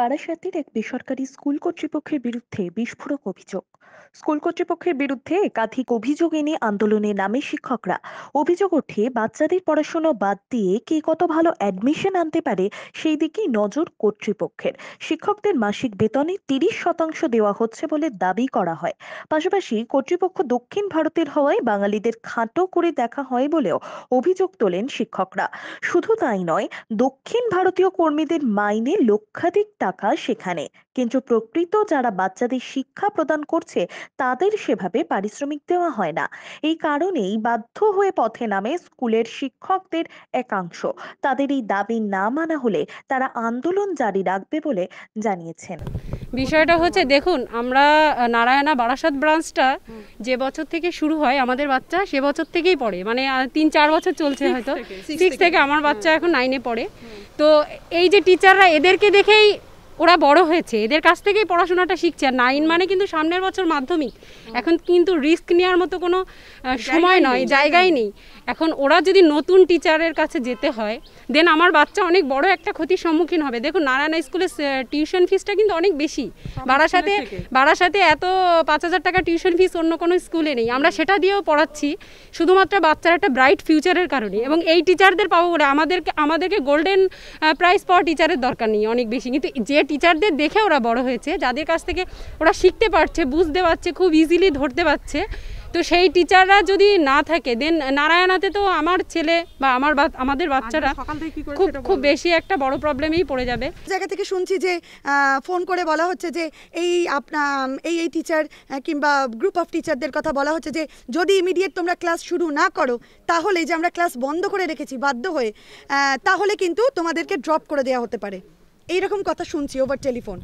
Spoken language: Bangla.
বারাসাতের এক বেসরকারি স্কুল কর্তৃপক্ষের বিরুদ্ধে বিস্ফোরক অভিযোগ স্কুল কর্তৃপক্ষের বিরুদ্ধে একাধিক অভিযোগ এনে আন্দোলনে নামে শিক্ষকরা অভিযোগ ওঠে বাচ্চাদের পড়াশোনা বাদ দিয়ে কে কত ভালো অ্যাডমিশন আনতে পারে সেই দিকেই নজর কর্তৃপক্ষের শিক্ষকদের মাসিক বেতনে তিরিশ শতাংশ দেওয়া হচ্ছে বলে দাবি করা হয় পাশাপাশি কর্তৃপক্ষ দক্ষিণ ভারতের হওয়ায় বাঙালিদের খাটো করে দেখা হয় বলেও অভিযোগ তোলেন শিক্ষকরা শুধু তাই নয় দক্ষিণ ভারতীয় কর্মীদের মাইনে লক্ষাধিক টাকা রাখা সেখানে কিন্তু প্রকৃত যারা বাচ্চাদের শিক্ষা প্রদান করছে তাদের সেভাবে পারিশ্রমিক দেওয়া হয় না এই কারণেই বাধ্য হয়ে পথে নামে স্কুলের শিক্ষকদের একাংশ তাদের এই দাবি না মানা হলে তারা আন্দোলন জারি রাখবে বলে জানিয়েছেন বিষয়টা হচ্ছে দেখুন আমরা নারায়ণা বারাসাত ব্রাঞ্চটা যে বছর থেকে শুরু হয় আমাদের বাচ্চা সে বছর থেকেই পড়ে মানে তিন চার বছর চলছে হয়তো সিক্স থেকে আমার হ্যাঁ। বাচ্চা এখন নাইনে পড়ে তো এই যে টিচাররা এদেরকে দেখেই ওরা বড় হয়েছে এদের কাছ থেকেই পড়াশোনাটা শিখছে আর নাইন মানে কিন্তু সামনের বছর মাধ্যমিক এখন কিন্তু রিস্ক নেওয়ার মতো কোনো সময় নয় জায়গাই নেই এখন ওরা যদি নতুন টিচারের কাছে যেতে হয় দেন আমার বাচ্চা অনেক বড় একটা ক্ষতির সম্মুখীন হবে দেখুন নারায়ণ স্কুলের টিউশন ফিসটা কিন্তু অনেক বেশি বারাসাতে বারাসাতে এত পাঁচ হাজার টাকা টিউশন ফিস অন্য কোনো স্কুলে নেই আমরা সেটা দিয়েও পড়াচ্ছি শুধুমাত্র বাচ্চার একটা ব্রাইট ফিউচারের কারণে এবং এই টিচারদের পাবো বলে আমাদেরকে আমাদেরকে গোল্ডেন প্রাইজ পাওয়া টিচারের দরকার নেই অনেক বেশি কিন্তু যে টিচারদের দেখে ওরা বড় হয়েছে যাদের কাছ থেকে ওরা শিখতে পারছে বুঝতে পারছে খুব ইজিলি ধরতে পারছে তো সেই টিচাররা যদি না থাকে দেন নারায়ণাতে তো আমার ছেলে বা আমার আমাদের আচ্ছা, বাচ্চারা খুব খুব বেশি একটা বড় প্রবলেমেই পড়ে যাবে জায়গা থেকে শুনছি যে ফোন করে বলা হচ্ছে যে এই আপনা এই এই টিচার কিংবা গ্রুপ অফ টিচারদের কথা বলা হচ্ছে যে যদি ইমিডিয়েট তোমরা ক্লাস শুরু না করো তাহলে যে আমরা ক্লাস বন্ধ করে রেখেছি বাধ্য হয়ে তাহলে কিন্তু তোমাদেরকে ড্রপ করে দেওয়া হতে পারে এইরকম কথা শুনছি ওভার টেলিফোন